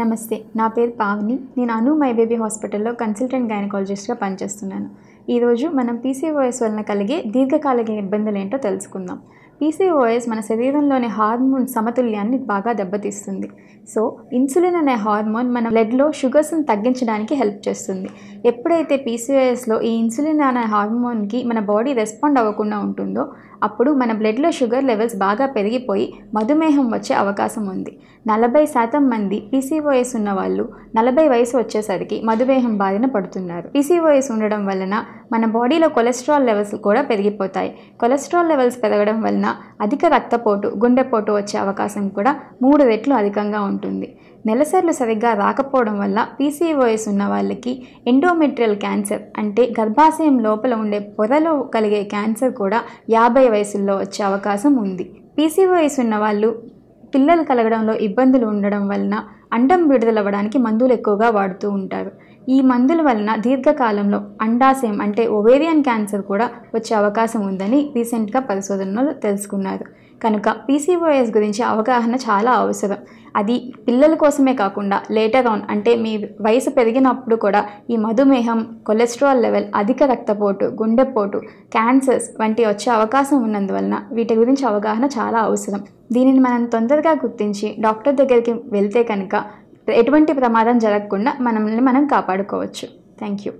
నమస్తే నా పేరు పావని నేను అను మై బేబీ హాస్పిటల్లో కన్సల్టెంట్ గైనకాలజిస్ట్గా పనిచేస్తున్నాను ఈరోజు మనం పీసీఓఎస్ వలన కలిగే దీర్ఘకాలిక ఇబ్బందులు ఏంటో తెలుసుకుందాం పీసీఓఎస్ మన శరీరంలోని హార్మోన్ సమతుల్యాన్ని బాగా దెబ్బతీస్తుంది సో ఇన్సులిన్ అనే హార్మోన్ మన బ్లడ్లో షుగర్స్ని తగ్గించడానికి హెల్ప్ చేస్తుంది ఎప్పుడైతే పీసీఓఎస్లో ఈ ఇన్సులిన్ అనే హార్మోన్కి మన బాడీ రెస్పాండ్ అవ్వకుండా ఉంటుందో అప్పుడు మన బ్లడ్లో షుగర్ లెవెల్స్ బాగా పెరిగిపోయి మధుమేహం వచ్చే అవకాశం ఉంది నలభై శాతం మంది పీసీఓఎస్ ఉన్న వాళ్ళు నలభై వయసు వచ్చేసరికి మధుమేహం బారిన పడుతున్నారు పీసీఓఎస్ ఉండడం వలన మన బాడీలో కొలెస్ట్రాల్ లెవెల్స్ కూడా పెరిగిపోతాయి కొలెస్ట్రాల్ లెవెల్స్ పెరగడం వలన వలన అధిక రక్తపోటు గుండెపోటు వచ్చే అవకాశం కూడా మూడు రెట్లు అధికంగా ఉంటుంది నెలసర్లు సరిగ్గా రాకపోవడం వల్ల పీసీఓఎస్ ఉన్న వాళ్ళకి ఎండోమెట్రియల్ క్యాన్సర్ అంటే గర్భాశయం లోపల ఉండే పొరలో కలిగే క్యాన్సర్ కూడా యాభై వయసుల్లో వచ్చే అవకాశం ఉంది పీసీఓఎస్ ఉన్న వాళ్ళు పిల్లలు కలగడంలో ఇబ్బందులు ఉండడం వలన అండం విడుదలవ్వడానికి మందులు ఎక్కువగా వాడుతూ ఉంటారు ఈ మందుల వలన దీర్ఘకాలంలో అండాశయం అంటే ఒవేరియన్ క్యాన్సర్ కూడా వచ్చే అవకాశం ఉందని రీసెంట్గా పరిశోధనలు తెలుసుకున్నారు కనుక పీసీఓఎస్ గురించి అవగాహన చాలా అవసరం అది పిల్లల కోసమే కాకుండా లేటర్ ఆన్ అంటే మీ వయసు పెరిగినప్పుడు కూడా ఈ మధుమేహం కొలెస్ట్రాల్ లెవెల్ అధిక రక్తపోటు గుండెపోటు క్యాన్సర్స్ వంటి వచ్చే అవకాశం ఉన్నందువలన వీటి గురించి అవగాహన చాలా అవసరం దీనిని మనం తొందరగా గుర్తించి డాక్టర్ దగ్గరికి వెళ్తే కనుక ఎటువంటి ప్రమాదం జరగకుండా మనల్ని మనం కాపాడుకోవచ్చు థ్యాంక్ యూ